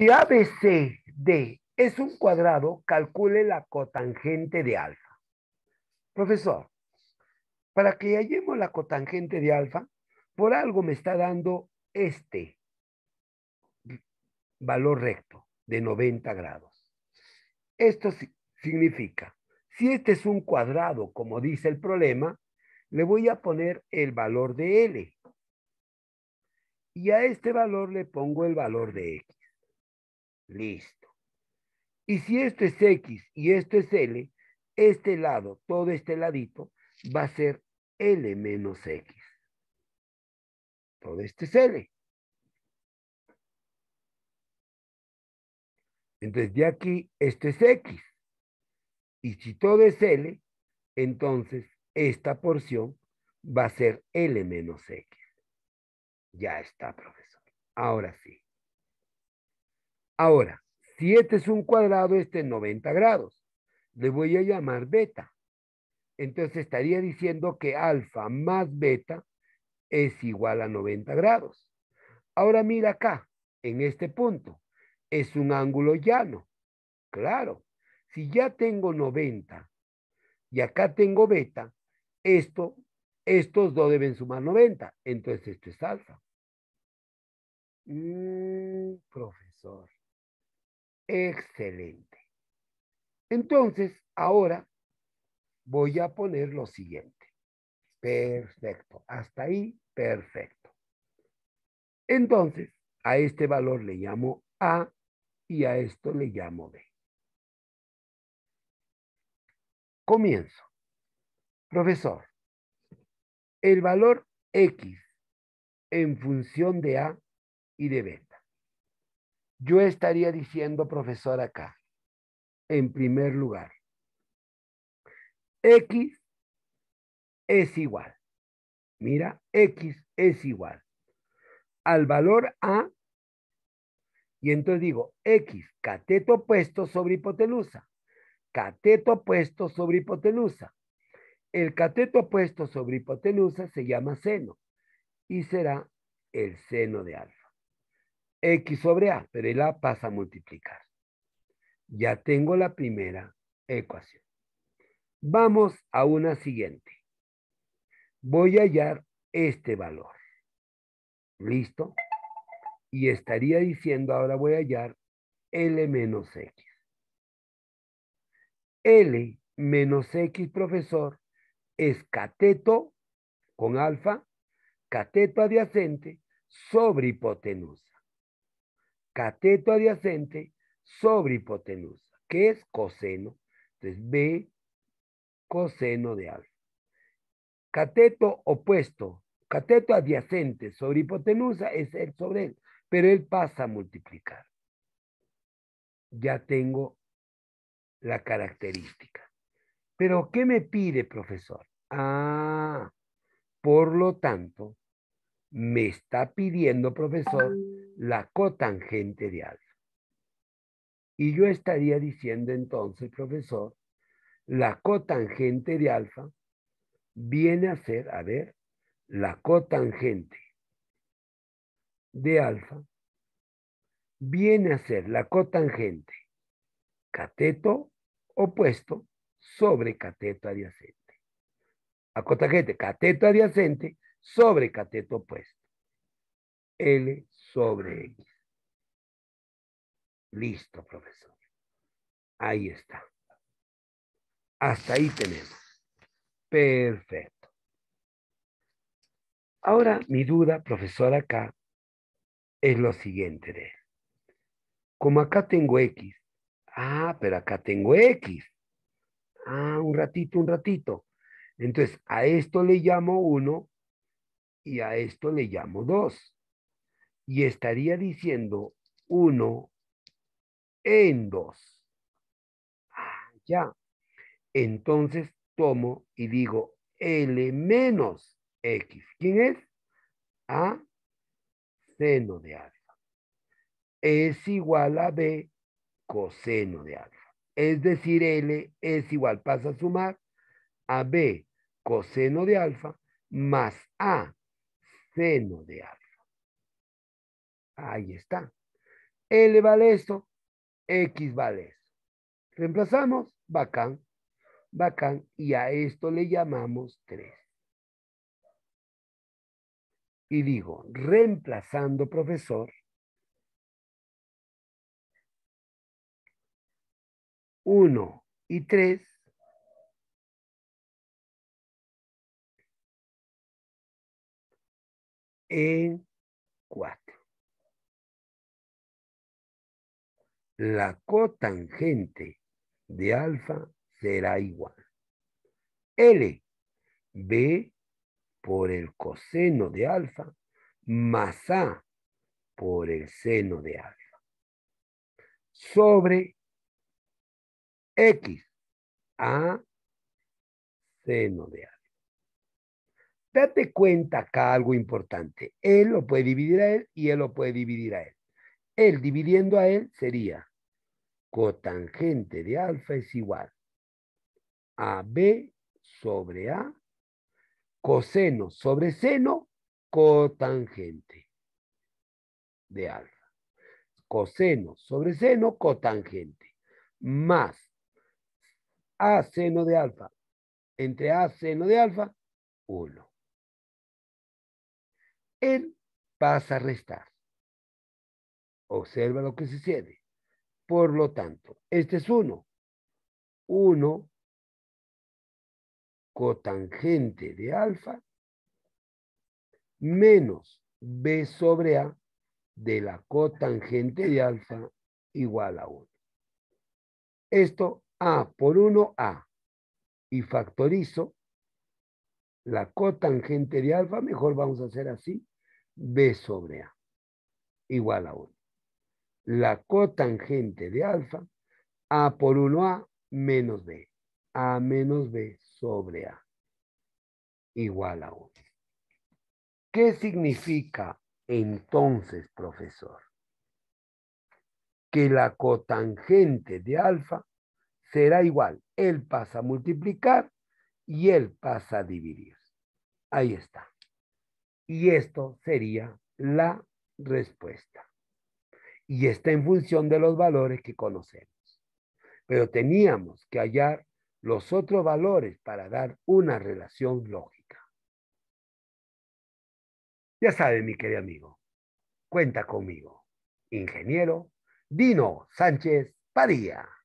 Si ABCD es un cuadrado, calcule la cotangente de alfa. Profesor, para que hallemos la cotangente de alfa, por algo me está dando este valor recto de 90 grados. Esto significa, si este es un cuadrado, como dice el problema, le voy a poner el valor de L. Y a este valor le pongo el valor de X. Listo. Y si esto es X y esto es L, este lado, todo este ladito, va a ser L menos X. Todo este es L. Entonces, de aquí, este es X. Y si todo es L, entonces esta porción va a ser L menos X. Ya está, profesor. Ahora sí. Ahora, si este es un cuadrado, este es 90 grados. Le voy a llamar beta. Entonces estaría diciendo que alfa más beta es igual a 90 grados. Ahora mira acá, en este punto. Es un ángulo llano. Claro, si ya tengo 90 y acá tengo beta, esto, estos dos deben sumar 90. Entonces esto es alfa. Mm, profesor. Excelente. Entonces, ahora voy a poner lo siguiente. Perfecto. Hasta ahí, perfecto. Entonces, a este valor le llamo A y a esto le llamo B. Comienzo. Profesor, el valor X en función de A y de B yo estaría diciendo, profesor, acá, en primer lugar, X es igual. Mira, X es igual al valor A. Y entonces digo, X, cateto opuesto sobre hipotenusa. Cateto opuesto sobre hipotenusa. El cateto opuesto sobre hipotenusa se llama seno y será el seno de A. X sobre A, pero el A pasa a multiplicar. Ya tengo la primera ecuación. Vamos a una siguiente. Voy a hallar este valor. ¿Listo? Y estaría diciendo, ahora voy a hallar L menos X. L menos X, profesor, es cateto con alfa, cateto adyacente sobre hipotenusa cateto adyacente sobre hipotenusa, que es coseno. Entonces, B, coseno de alfa. Cateto opuesto, cateto adyacente sobre hipotenusa es el sobre él, pero él pasa a multiplicar. Ya tengo la característica. Pero, ¿qué me pide, profesor? Ah, por lo tanto, me está pidiendo, profesor, la cotangente de alfa. Y yo estaría diciendo entonces, profesor, la cotangente de alfa viene a ser, a ver, la cotangente de alfa viene a ser la cotangente cateto opuesto sobre cateto adyacente. a cotangente cateto adyacente sobre cateto opuesto. L sobre X. Listo, profesor. Ahí está. Hasta ahí tenemos. Perfecto. Ahora mi duda, profesor, acá es lo siguiente. De, como acá tengo X. Ah, pero acá tengo X. Ah, un ratito, un ratito. Entonces, a esto le llamo 1 y a esto le llamo 2 y estaría diciendo 1 en 2. Ah, ya. Entonces tomo y digo L menos X. ¿Quién es? A seno de alfa. Es igual a B coseno de alfa. Es decir, L es igual, pasa a sumar a B coseno de alfa más A seno de alfa. Ahí está. L vale esto, X vale esto. Reemplazamos, bacán, bacán, y a esto le llamamos 3. Y digo, reemplazando, profesor, Uno y tres en cuatro. la cotangente de alfa será igual. L, B por el coseno de alfa más A por el seno de alfa. Sobre X, A, seno de alfa. Date cuenta acá algo importante. Él lo puede dividir a él y él lo puede dividir a él. Él dividiendo a él sería cotangente de alfa es igual a B sobre A, coseno sobre seno, cotangente de alfa. Coseno sobre seno, cotangente, más A seno de alfa, entre A seno de alfa, 1. Él pasa a restar. Observa lo que sucede. Por lo tanto, este es 1. 1 cotangente de alfa menos B sobre A de la cotangente de alfa igual a 1. Esto A por 1, A. Y factorizo la cotangente de alfa, mejor vamos a hacer así, B sobre A igual a 1 la cotangente de alfa a por 1a menos b. a menos b sobre a igual a 1. ¿Qué significa entonces, profesor? Que la cotangente de alfa será igual. Él pasa a multiplicar y él pasa a dividir. Ahí está. Y esto sería la respuesta y está en función de los valores que conocemos. Pero teníamos que hallar los otros valores para dar una relación lógica. Ya sabe, mi querido amigo, cuenta conmigo. Ingeniero Dino Sánchez Paría.